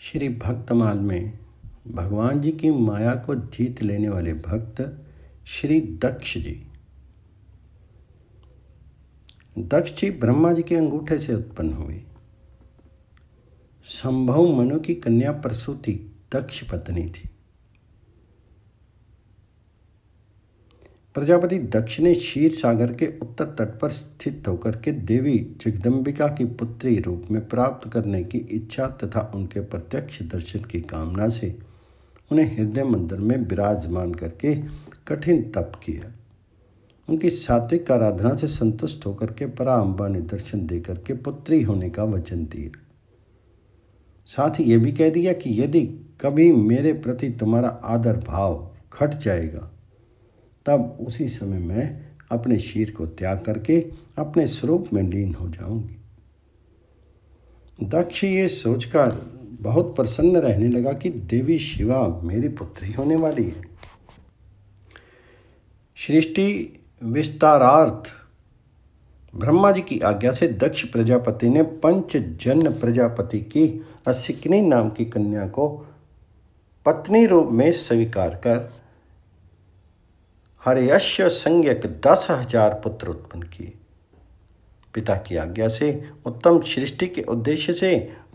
श्री भक्तमाल में भगवान जी की माया को जीत लेने वाले भक्त श्री दक्ष जी दक्ष जी ब्रह्मा जी के अंगूठे से उत्पन्न हुए संभव मनु की कन्या प्रसूति दक्ष पत्नी थी प्रजापति दक्षिणी क्षीर सागर के उत्तर तट पर स्थित होकर के देवी जगदम्बिका की पुत्री रूप में प्राप्त करने की इच्छा तथा उनके प्रत्यक्ष दर्शन की कामना से उन्हें हृदय मंदिर में विराजमान करके कठिन तप किया उनकी सात्विक आराधना से संतुष्ट होकर के परा अम्बा ने दर्शन देकर के पुत्री होने का वचन दिया साथ ही ये भी कह दिया कि यदि कभी मेरे प्रति तुम्हारा आदर भाव घट जाएगा तब उसी समय मैं अपने शरीर को त्याग करके अपने स्वरूप में लीन हो जाऊंगी दक्ष ये सोचकर बहुत प्रसन्न रहने लगा कि देवी शिवा मेरी पुत्री होने वाली है सृष्टि विस्तारार्थ ब्रह्मा जी की आज्ञा से दक्ष प्रजापति ने जन प्रजापति की असिकनी नाम की कन्या को पत्नी रूप में स्वीकार कर हरयश संज्ञक दस हजार पुत्र उत्पन्न किए पिता की आज्ञा से उत्तम सृष्टि के उद्देश्य से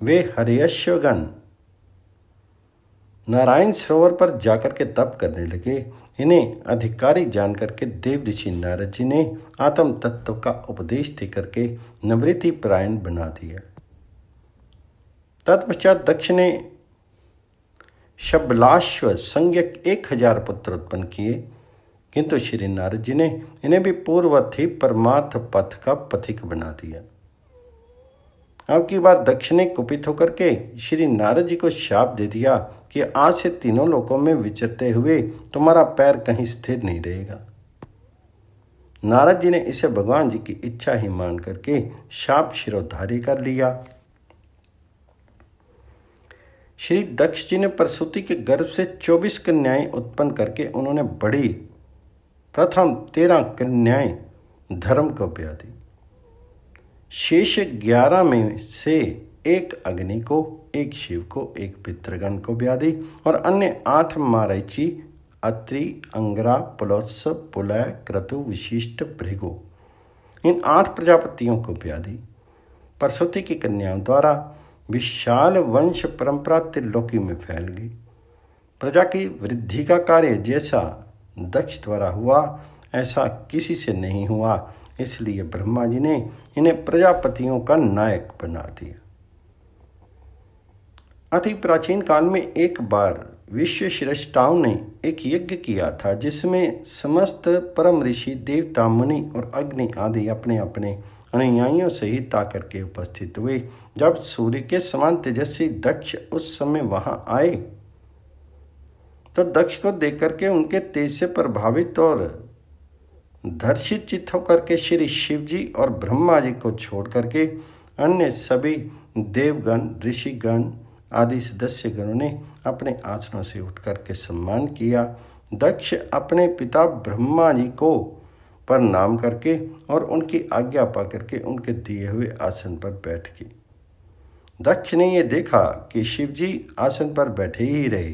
वे हरयशगण नारायण सरोवर पर जाकर के तप करने लगे इन्हें अधिकारी जानकर के देव ऋषि नारद जी ने आत्म तत्व का उपदेश देकर के नवृत्ति परायण बना दिया तत्पश्चात दक्ष ने शबलाश्व संज्ञक एक हजार पुत्र उत्पन्न किए किंतु श्री नारद जी ने इन्हें भी पूर्ववत ही परमार्थ पथ का पथिक बना दिया अब की बार दक्ष ने कुपित होकर के श्री नारद जी को शाप दे दिया कि आज से तीनों लोकों में विचरते हुए तुम्हारा पैर कहीं स्थिर नहीं रहेगा नारद जी ने इसे भगवान जी की इच्छा ही मान करके शाप शिरोधारी कर लिया श्री दक्ष जी ने प्रसूति के गर्भ से 24 कन्याएं उत्पन्न करके उन्होंने बड़ी प्रथम तेरह कन्याएं धर्म को प्यादी शेष ग्यारह में से एक अग्नि को एक शिव को एक पितृगण को व्याधि और अन्य आठ मारैची अत्रि अंगरा पुलोत्स पुलय क्रतु विशिष्ट भृगु इन आठ प्रजापतियों को व्याधि परसुति की कन्याओं द्वारा विशाल वंश परंपरा त्रिलोकी में फैल गई प्रजा की वृद्धि का कार्य जैसा दक्ष द्वारा हुआ ऐसा किसी से नहीं हुआ इसलिए ब्रह्मा जी ने इन्हें प्रजापतियों का नायक बना दिया अति प्राचीन काल में एक बार विश्व श्रेष्ठाओं ने एक यज्ञ किया था जिसमें समस्त परम ऋषि देवता मुनि और अग्नि आदि अपने अपने अनुयायियों से ही ताकर के उपस्थित हुए जब सूर्य के समान तेजस्वी दक्ष उस समय वहां आए तो दक्ष को देख करके उनके तेज से प्रभावित और धर्षित चित्त होकर के श्री शिव जी और ब्रह्मा जी को छोड़ करके अन्य सभी देवगण ऋषिगण आदि सदस्यगणों ने अपने आसनों से उठ करके सम्मान किया दक्ष अपने पिता ब्रह्मा जी को पर नाम करके और उनकी आज्ञा पा करके उनके दिए हुए आसन पर बैठ गई दक्ष ने ये देखा कि शिवजी आसन पर बैठे ही रहे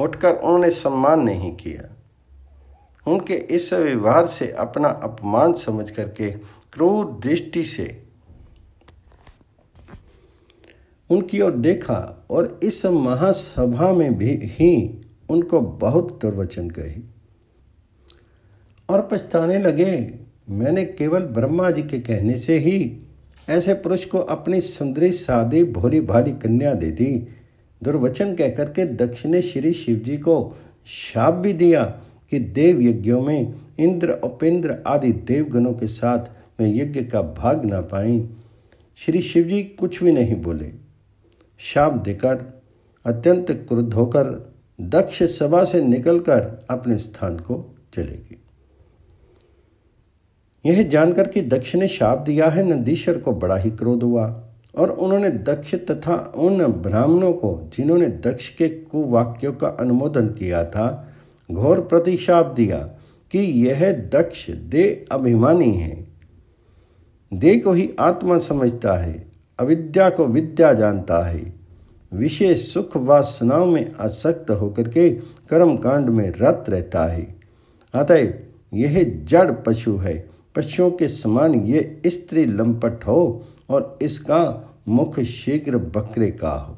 उठकर उन्होंने सम्मान नहीं किया उनके इस व्यवहार से अपना अपमान समझ करके क्रूर दृष्टि से उनकी ओर देखा और इस महासभा में भी ही उनको बहुत दुर्वचन कही और पछताने लगे मैंने केवल ब्रह्मा जी के कहने से ही ऐसे पुरुष को अपनी सुंदरी सादी भोली भाली कन्या दे दी दुर्वचन कहकर के ने श्री शिव जी को शाप भी दिया कि देव यज्ञों में इंद्र उपेंद्र आदि देवगणों के साथ मैं यज्ञ का भाग ना पाई श्री शिव जी कुछ भी नहीं बोले शाप देकर अत्यंत क्रुद्ध होकर दक्ष सभा से निकलकर अपने स्थान को चले गए यह जानकर कि दक्ष ने शाप दिया है नंदीश्वर को बड़ा ही क्रोध हुआ और उन्होंने दक्ष तथा उन ब्राह्मणों को जिन्होंने दक्ष के कुवाक्यों का अनुमोदन किया था घोर प्रतिशाप दिया कि यह दक्ष दे अभिमानी है दे को ही आत्मा समझता है अविद्या को विद्या जानता है विशेष सुख वासनाओं में आसक्त होकर के कर्म कांड में रत रहता है अतः यह जड़ पशु है पशुओं के समान ये स्त्री लंपट हो और इसका मुख शीघ्र बकरे का हो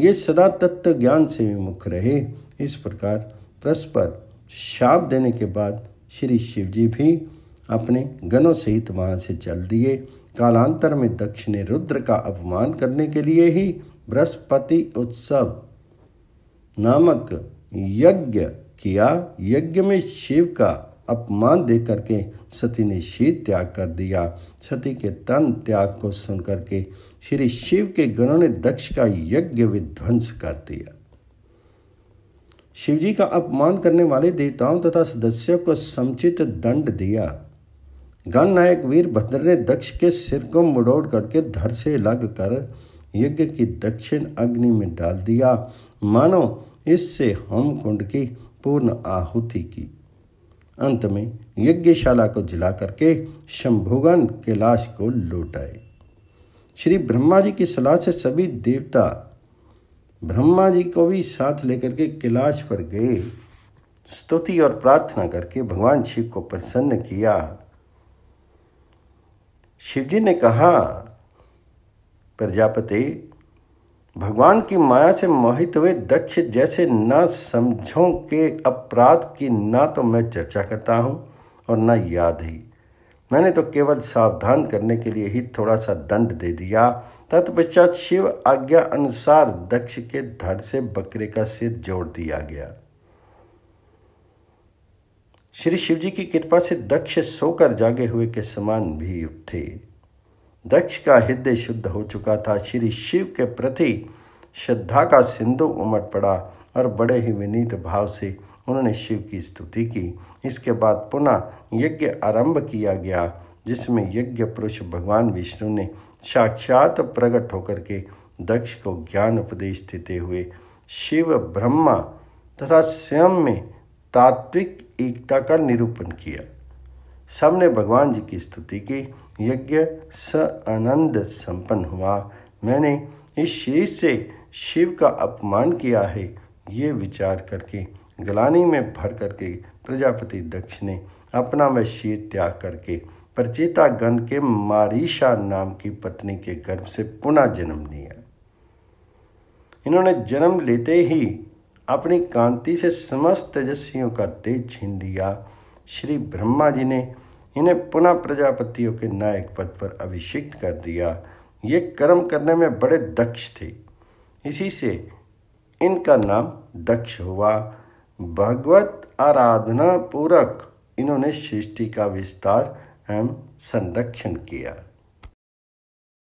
ये सदा तत्व ज्ञान से विमुख रहे इस प्रकार परस्पर शाप देने के बाद श्री शिव जी भी अपने गणों सहित वहाँ से चल दिए कालांतर में दक्ष ने रुद्र का अपमान करने के लिए ही बृहस्पति उत्सव नामक यज्ञ किया यज्ञ में शिव का अपमान दे करके सती ने शीत त्याग कर दिया सती के तन त्याग को सुन करके श्री शिव के गणों ने दक्ष का यज्ञ विध्वंस कर दिया शिवजी का अपमान करने वाले देवताओं तथा सदस्यों को समुचित दंड दिया गण नायक वीरभद्र ने दक्ष के सिर को मुड़ोड़ करके धर से लग कर यज्ञ की दक्षिण अग्नि में डाल दिया मानो इससे होम कुंड की पूर्ण आहुति की अंत में यज्ञशाला को जला करके शंभुगन कैलाश को लौट आए श्री ब्रह्मा जी की सलाह से सभी देवता ब्रह्मा जी को भी साथ लेकर के कैलाश पर गए स्तुति और प्रार्थना करके भगवान शिव को प्रसन्न किया शिव जी ने कहा प्रजापति भगवान की माया से मोहित हुए दक्ष जैसे न समझो के अपराध की ना तो मैं चर्चा करता हूँ और न याद ही मैंने तो केवल सावधान करने के लिए ही थोड़ा सा दंड दे दिया तत्पश्चात शिव आज्ञा अनुसार दक्ष के धड़ से बकरे का सिर जोड़ दिया गया श्री शिवजी की कृपा से दक्ष सोकर जागे हुए के समान भी उठे दक्ष का हृदय शुद्ध हो चुका था श्री शिव के प्रति श्रद्धा का सिंधु उमट पड़ा और बड़े ही विनीत भाव से उन्होंने शिव की स्तुति की इसके बाद पुनः यज्ञ आरंभ किया गया जिसमें यज्ञ पुरुष भगवान विष्णु ने साक्षात प्रकट होकर के दक्ष को ज्ञान उपदेश देते हुए शिव ब्रह्मा तथा स्वयं में तात्विक एकता का निरूपण किया सबने भगवान जी की स्तुति की यज्ञ स आनंद संपन्न हुआ मैंने इस शरीर से शिव का अपमान किया है ये विचार करके गलानी में भर करके प्रजापति दक्ष ने अपना वह शीर त्याग करके प्रचेता गण के मारीशा नाम की पत्नी के गर्भ से पुनः जन्म लिया इन्होंने जन्म लेते ही अपनी कांति से समस्त तेजस्वियों का तेज छीन लिया श्री ब्रह्मा जी ने इन्हें पुनः प्रजापतियों के नायक पद पर अभिषिक्त कर दिया ये कर्म करने में बड़े दक्ष थे इसी से इनका नाम दक्ष हुआ भगवत आराधना पूरक इन्होंने सृष्टि का विस्तार एवं संरक्षण किया